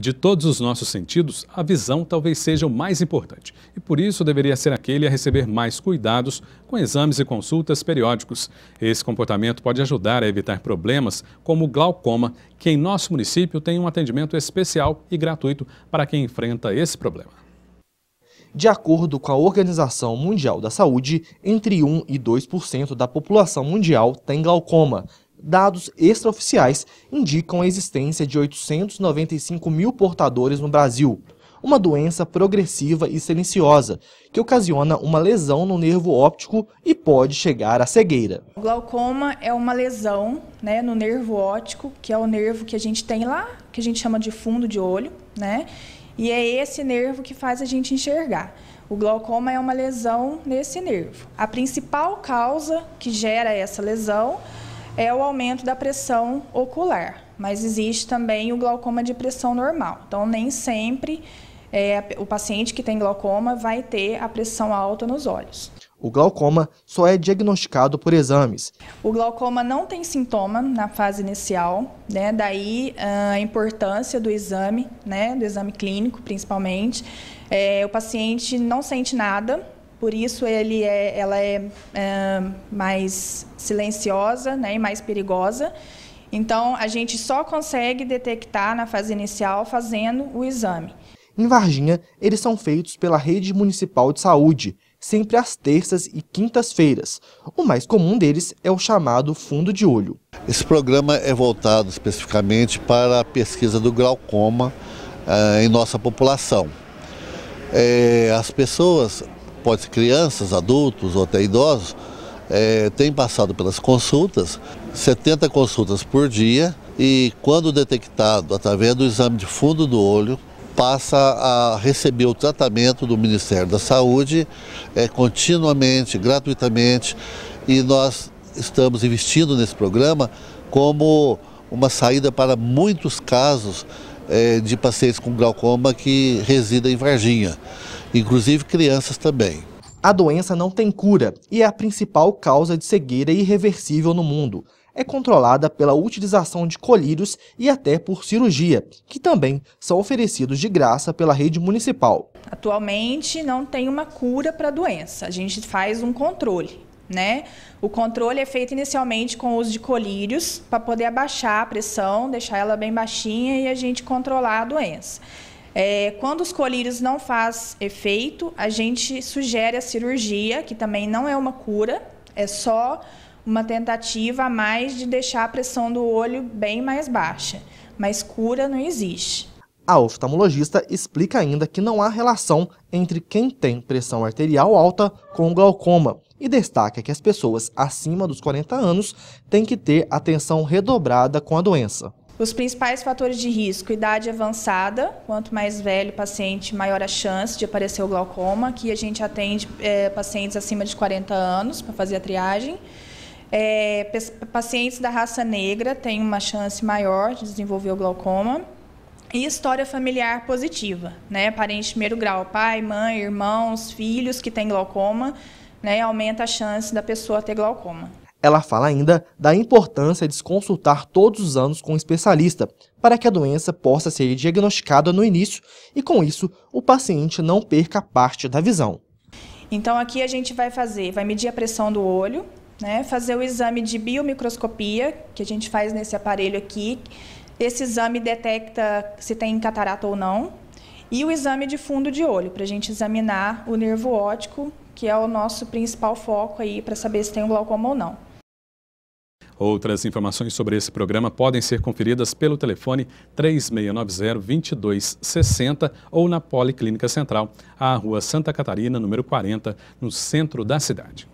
De todos os nossos sentidos, a visão talvez seja o mais importante e por isso deveria ser aquele a receber mais cuidados com exames e consultas periódicos. Esse comportamento pode ajudar a evitar problemas como glaucoma, que em nosso município tem um atendimento especial e gratuito para quem enfrenta esse problema. De acordo com a Organização Mundial da Saúde, entre 1 e 2% da população mundial tem glaucoma, dados extraoficiais indicam a existência de 895 mil portadores no Brasil, uma doença progressiva e silenciosa, que ocasiona uma lesão no nervo óptico e pode chegar à cegueira. O glaucoma é uma lesão né, no nervo óptico, que é o nervo que a gente tem lá, que a gente chama de fundo de olho, né? E é esse nervo que faz a gente enxergar. O glaucoma é uma lesão nesse nervo. A principal causa que gera essa lesão é o aumento da pressão ocular, mas existe também o glaucoma de pressão normal. Então, nem sempre é, o paciente que tem glaucoma vai ter a pressão alta nos olhos. O glaucoma só é diagnosticado por exames. O glaucoma não tem sintoma na fase inicial, né? daí ah, a importância do exame, né? do exame clínico principalmente. É, o paciente não sente nada, por isso ele é, ela é, é mais silenciosa né, e mais perigosa. Então, a gente só consegue detectar na fase inicial fazendo o exame. Em Varginha, eles são feitos pela Rede Municipal de Saúde, sempre às terças e quintas-feiras. O mais comum deles é o chamado fundo de olho. Esse programa é voltado especificamente para a pesquisa do glaucoma eh, em nossa população. Eh, as pessoas pode ser crianças, adultos ou até idosos, é, tem passado pelas consultas, 70 consultas por dia e quando detectado através do exame de fundo do olho, passa a receber o tratamento do Ministério da Saúde é, continuamente, gratuitamente e nós estamos investindo nesse programa como uma saída para muitos casos é, de pacientes com glaucoma que residem em Varginha inclusive crianças também. A doença não tem cura e é a principal causa de cegueira irreversível no mundo. É controlada pela utilização de colírios e até por cirurgia, que também são oferecidos de graça pela rede municipal. Atualmente não tem uma cura para a doença, a gente faz um controle. Né? O controle é feito inicialmente com o uso de colírios para poder abaixar a pressão, deixar ela bem baixinha e a gente controlar a doença. É, quando os colírios não faz efeito, a gente sugere a cirurgia, que também não é uma cura, é só uma tentativa a mais de deixar a pressão do olho bem mais baixa, mas cura não existe. A oftalmologista explica ainda que não há relação entre quem tem pressão arterial alta com glaucoma e destaca que as pessoas acima dos 40 anos têm que ter atenção redobrada com a doença. Os principais fatores de risco, idade avançada, quanto mais velho o paciente, maior a chance de aparecer o glaucoma. Aqui a gente atende é, pacientes acima de 40 anos para fazer a triagem. É, pacientes da raça negra têm uma chance maior de desenvolver o glaucoma. E história familiar positiva, né? Parente de primeiro grau, pai, mãe, irmãos, filhos que têm glaucoma, né? Aumenta a chance da pessoa ter glaucoma. Ela fala ainda da importância de se consultar todos os anos com um especialista para que a doença possa ser diagnosticada no início e, com isso, o paciente não perca parte da visão. Então, aqui a gente vai fazer, vai medir a pressão do olho, né, fazer o exame de biomicroscopia, que a gente faz nesse aparelho aqui. Esse exame detecta se tem catarata ou não. E o exame de fundo de olho, para a gente examinar o nervo óptico, que é o nosso principal foco aí para saber se tem glaucoma ou não. Outras informações sobre esse programa podem ser conferidas pelo telefone 3690-2260 ou na Policlínica Central, à Rua Santa Catarina, número 40, no centro da cidade.